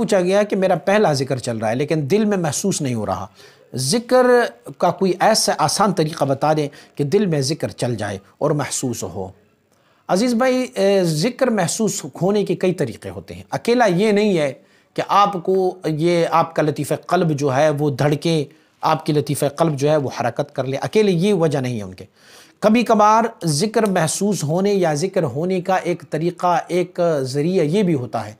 पूछा गया कि मेरा पहला जिक्र चल रहा है लेकिन दिल में महसूस नहीं हो रहा ज़िक्र का कोई ऐसा आसान तरीका बता दें कि दिल में ज़िक्र चल जाए और महसूस हो अज़ीज़ भाई ज़िक्र महसूस होने के कई तरीके होते हैं अकेला ये नहीं है कि आपको ये आपका लतीफ़ कल्ब जो है वो धड़के आपकी लतीफ़ कल्ब जो है वो हरकत कर ले अकेले ये वजह नहीं है उनके कभी कभार ज़िक्र महसूस होने या ज़िक्र होने का एक तरीक़ा एक ज़रिया ये भी होता है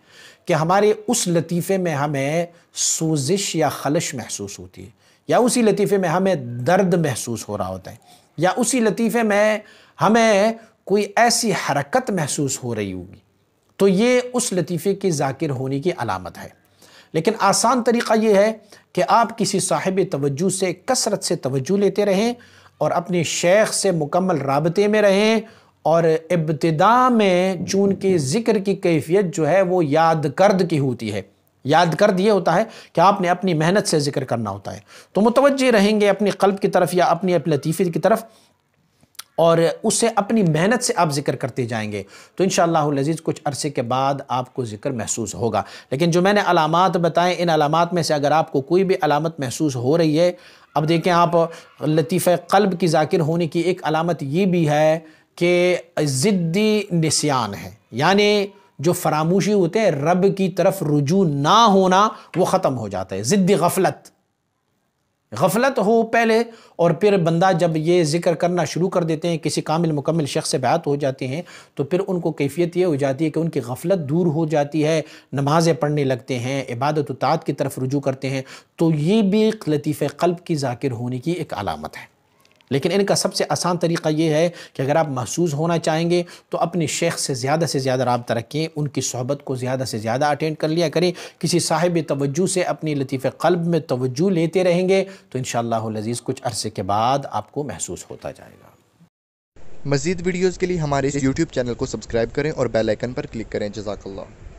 कि हमारे उस लतीफ़े में हमें सोजिश या खलश महसूस होती है या उसी लतीफ़े में हमें दर्द महसूस हो रहा होता है या उसी लतीफ़े में हमें कोई ऐसी हरकत महसूस हो रही होगी तो ये उस लतीफ़े की जाकिर होने की अलामत है लेकिन आसान तरीक़ा ये है कि आप किसी साहिब तवज्जो से कसरत से तवज्जो लेते रहें और अपने शेख से मुकम्मल रबते में रहें और इब्तदा में चून के ज़िक्र की कैफियत जो है वो याद करद की होती है याद कर्द ये होता है कि आपने अपनी मेहनत से ज़िक्र करना होता है तो मुतवजह रहेंगे अपनी कल्ब की तरफ या अपनी लतीफ़े की तरफ और उससे अपनी मेहनत से आप जिक्र करते जाएंगे तो इन लजीज़ कुछ अरसे के बाद आपको जिक्र महसूस होगा लेकिन जो मैंने अलामत बताएं इन अलामत में से अगर आपको कोई भी अलामत महसूस हो रही है अब देखें आप लतीफ़ कल्ब की जाकिर होने की एक अलामत ये भी है कि ज़िद्दी नसीान है यानी जो फरामोशी होते हैं रब की तरफ रुजू ना होना वो ख़त्म हो जाता है ज़िद्दी गफलत गफलत हो पहले और फिर बंदा जब ये जिक्र करना शुरू कर देते हैं किसी कामिल मुकम्मल शख्स से बात हो जाते हैं तो फिर उनको कैफियत ये हो जाती है कि उनकी गफलत दूर हो जाती है नमाज़ें पढ़ने लगते हैं इबादत उतात की तरफ रुजू करते हैं तो ये भी लतीफ़ कल्ब की जाकिर होने की एक अलामत है लेकिन इनका सबसे आसान तरीका ये है कि अगर आप महसूस होना चाहेंगे तो अपने शेख से ज़्यादा से ज़्यादा रबता रखें उनकी सोहबत को ज़्यादा से ज़्यादा अटेंड कर लिया करें किसी साहिब तवज्जो से अपनी लतीफ़ कल्ब में तोज्जो लेते रहेंगे तो इन शजीज़ कुछ अरसे के बाद आपको महसूस होता जाएगा मजीद वीडियोज़ के लिए हमारे यूट्यूब चैनल को सब्सक्राइब करें और बेलाइकन पर क्लिक करें जजाकल्ला